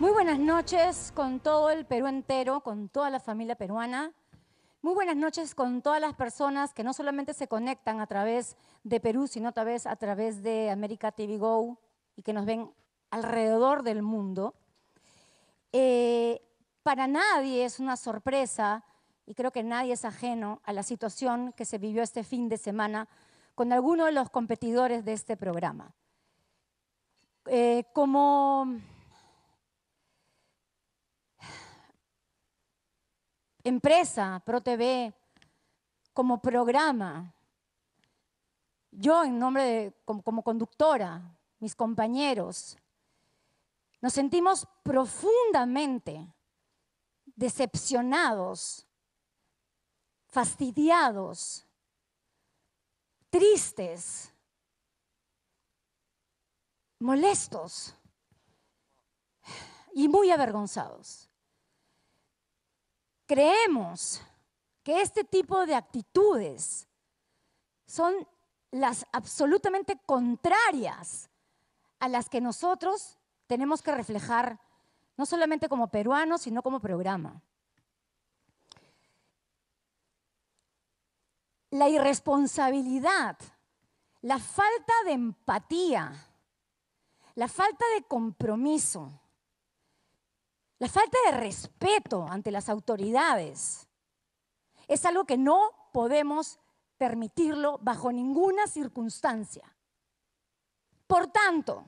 Muy buenas noches con todo el Perú entero, con toda la familia peruana. Muy buenas noches con todas las personas que no solamente se conectan a través de Perú, sino tal a través de América TV Go y que nos ven alrededor del mundo. Eh, para nadie es una sorpresa, y creo que nadie es ajeno a la situación que se vivió este fin de semana con alguno de los competidores de este programa. Eh, como empresa, ProTV, como programa. Yo en nombre de, como, como conductora, mis compañeros, nos sentimos profundamente decepcionados, fastidiados, tristes, molestos y muy avergonzados creemos que este tipo de actitudes son las absolutamente contrarias a las que nosotros tenemos que reflejar, no solamente como peruanos, sino como programa. La irresponsabilidad, la falta de empatía, la falta de compromiso, la falta de respeto ante las autoridades es algo que no podemos permitirlo bajo ninguna circunstancia. Por tanto,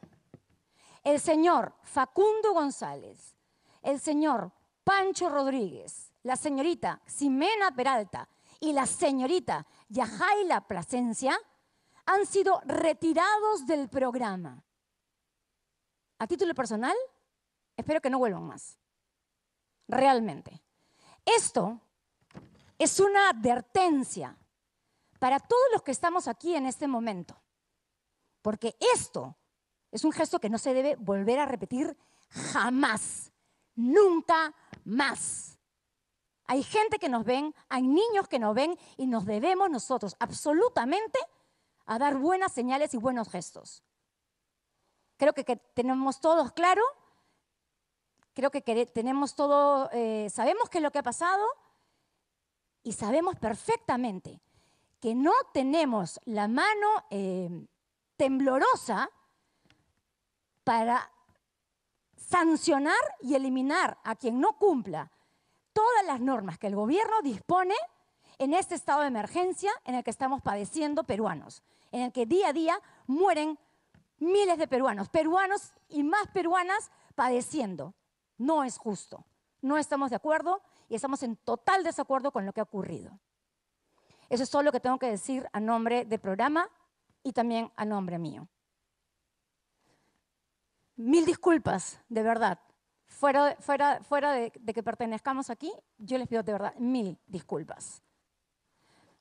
el señor Facundo González, el señor Pancho Rodríguez, la señorita Ximena Peralta y la señorita Yajaila Plasencia han sido retirados del programa. A título personal, Espero que no vuelvan más. Realmente. Esto es una advertencia para todos los que estamos aquí en este momento. Porque esto es un gesto que no se debe volver a repetir jamás. Nunca más. Hay gente que nos ven, hay niños que nos ven y nos debemos nosotros absolutamente a dar buenas señales y buenos gestos. Creo que, que tenemos todos claro creo que tenemos todo, eh, sabemos qué es lo que ha pasado y sabemos perfectamente que no tenemos la mano em, temblorosa para sancionar y eliminar a quien no cumpla todas las normas que el gobierno dispone en este estado de emergencia en el que estamos padeciendo peruanos, en el que día a día mueren miles de peruanos, peruanos y más peruanas padeciendo. No es justo. No estamos de acuerdo y estamos en total desacuerdo con lo que ha ocurrido. Eso es todo lo que tengo que decir a nombre del programa y también a nombre mío. Mil disculpas, de verdad. Fuera, de, de que pertenezcamos aquí, yo les pido de verdad mil disculpas.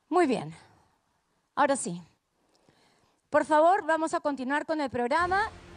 Muy bien. Ahora sí. Por favor, vamos a continuar con el programa.